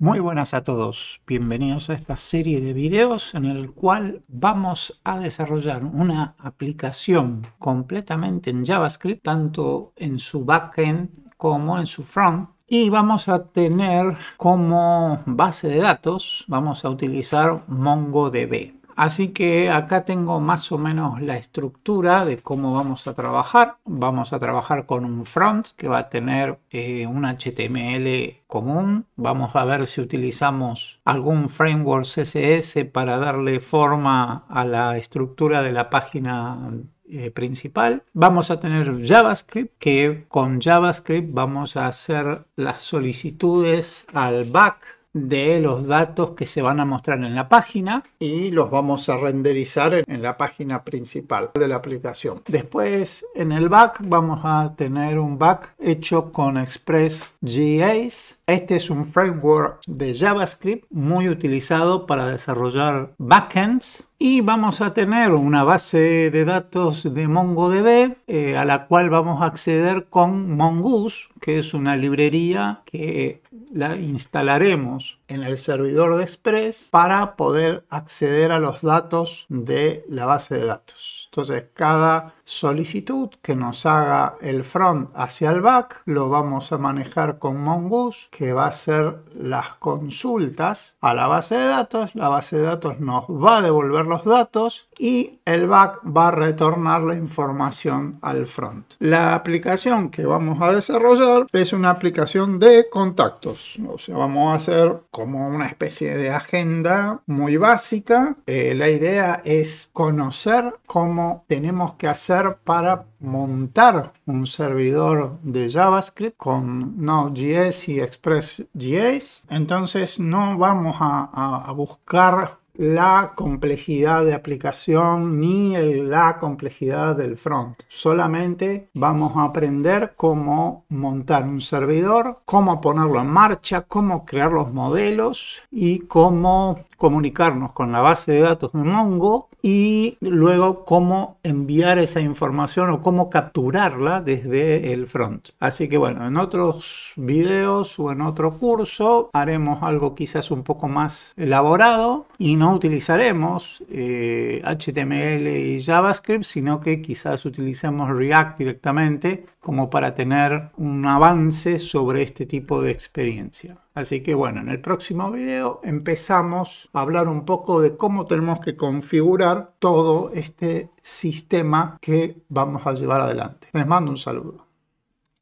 Muy buenas a todos, bienvenidos a esta serie de videos en el cual vamos a desarrollar una aplicación completamente en JavaScript, tanto en su backend como en su front, y vamos a tener como base de datos, vamos a utilizar MongoDB. Así que acá tengo más o menos la estructura de cómo vamos a trabajar. Vamos a trabajar con un front que va a tener eh, un HTML común. Vamos a ver si utilizamos algún framework CSS para darle forma a la estructura de la página eh, principal. Vamos a tener JavaScript, que con JavaScript vamos a hacer las solicitudes al back de los datos que se van a mostrar en la página y los vamos a renderizar en la página principal de la aplicación. Después en el back vamos a tener un back hecho con express.js Este es un framework de JavaScript muy utilizado para desarrollar backends y vamos a tener una base de datos de MongoDB eh, a la cual vamos a acceder con Mongoose, que es una librería que la instalaremos en el servidor de Express para poder acceder a los datos de la base de datos. Entonces, cada solicitud que nos haga el front hacia el back. Lo vamos a manejar con Mongoose, que va a ser las consultas a la base de datos. La base de datos nos va a devolver los datos y el back va a retornar la información al front. La aplicación que vamos a desarrollar es una aplicación de contactos. O sea, vamos a hacer como una especie de agenda muy básica. Eh, la idea es conocer cómo tenemos que hacer para montar un servidor de JavaScript con Node.js y Express.js. Entonces no vamos a, buscar la complejidad de aplicación ni la complejidad del front. Solamente vamos a aprender cómo montar un servidor, cómo ponerlo en marcha, cómo crear los modelos y cómo comunicarnos con la base de datos de Mongo y luego cómo enviar esa información o cómo capturarla desde el front. Así que bueno, en otros videos o en otro curso haremos algo quizás un poco más elaborado y no utilizaremos HTML eh, y JavaScript, sino que quizás utilicemos React directamente como para tener un avance sobre este tipo de experiencia. Así que bueno, en el próximo video empezamos a hablar un poco de cómo tenemos que configurar todo este sistema que vamos a llevar adelante. Les mando un saludo.